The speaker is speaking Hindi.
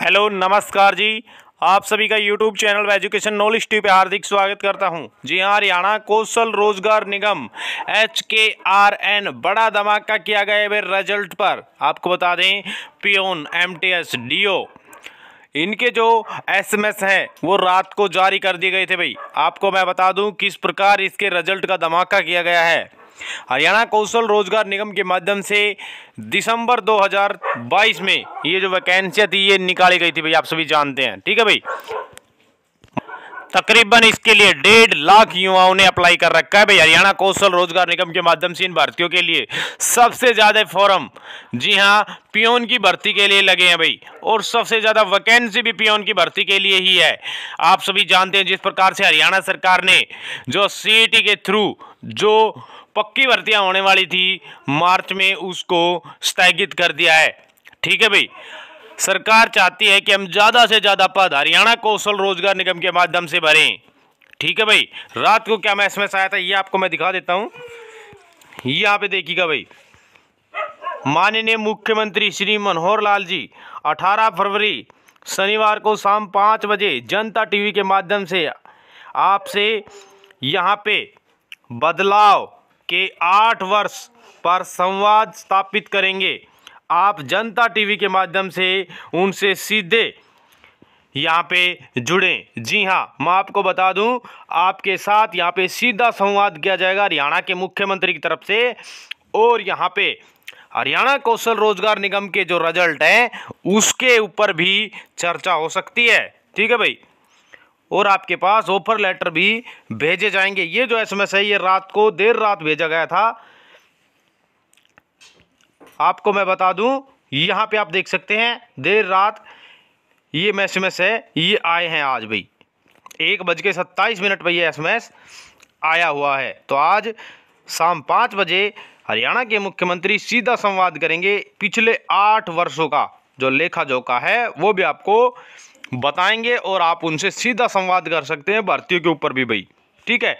हेलो नमस्कार जी आप सभी का YouTube channel education knowledge T पे हार्दिक स्वागत करता हूं जी हाँ Haryana Kaushal Rozgar Nigam H K R N बड़ा धमाका किया गया है रिजल्ट पर आपको बता दें peon M T S D O इनके जो एसएमएस हैं वो रात को जारी कर दिए गए थे भाई आपको मैं बता दूं किस प्रकार इसके रिजल्ट का धमाका किया गया है हरियाणा कौशल रोजगार निगम के माध्यम से दिसंबर 2022 में ये जो वैकेंसियाँ थी ये निकाली गई थी भाई आप सभी जानते हैं ठीक है भाई तकरीबन इसके लिए डेढ़ लाख युवाओं ने अप्लाई कर रखा है भाई हरियाणा कौशल रोजगार निगम के माध्यम से इन भारतीयों के लिए सबसे ज़्यादा फॉर्म जी हाँ पियोन की भर्ती के लिए लगे हैं भाई और सबसे ज़्यादा वैकेंसी भी पियोन की भर्ती के लिए ही है आप सभी जानते हैं जिस प्रकार से हरियाणा सरकार ने जो सी e के थ्रू जो पक्की भर्तियां होने वाली थी मार्च में उसको स्थगित कर दिया है ठीक है भाई सरकार चाहती है कि हम ज़्यादा से ज़्यादा पद हरियाणा कौशल रोजगार निगम के माध्यम से भरें ठीक है भाई रात को क्या मैं इसमें आया था ये आपको मैं दिखा देता हूँ यहाँ पे देखिएगा भाई माननीय मुख्यमंत्री श्री मनोहर लाल जी 18 फरवरी शनिवार को शाम पाँच बजे जनता टीवी के माध्यम से आपसे यहाँ पे बदलाव के आठ वर्ष पर संवाद स्थापित करेंगे आप जनता टीवी के माध्यम से उनसे सीधे यहाँ पे जुड़ें जी हाँ मैं आपको बता दूं आपके साथ यहाँ पे सीधा संवाद किया जाएगा हरियाणा के मुख्यमंत्री की तरफ से और यहाँ पे हरियाणा कौशल रोजगार निगम के जो रिजल्ट हैं उसके ऊपर भी चर्चा हो सकती है ठीक है भाई और आपके पास ऑफर लेटर भी भेजे जाएंगे ये जो एसएमएस है ये रात को देर रात भेजा गया था आपको मैं बता दूं यहाँ पे आप देख सकते हैं देर रात ये एस है ये आए हैं आज भाई एक बज के सत्ताईस मिनट पर यह एस आया हुआ है तो आज शाम पाँच बजे हरियाणा के मुख्यमंत्री सीधा संवाद करेंगे पिछले आठ वर्षों का जो लेखा जोखा है वो भी आपको बताएंगे और आप उनसे सीधा संवाद कर सकते हैं भारतीयों के ऊपर भी भाई ठीक है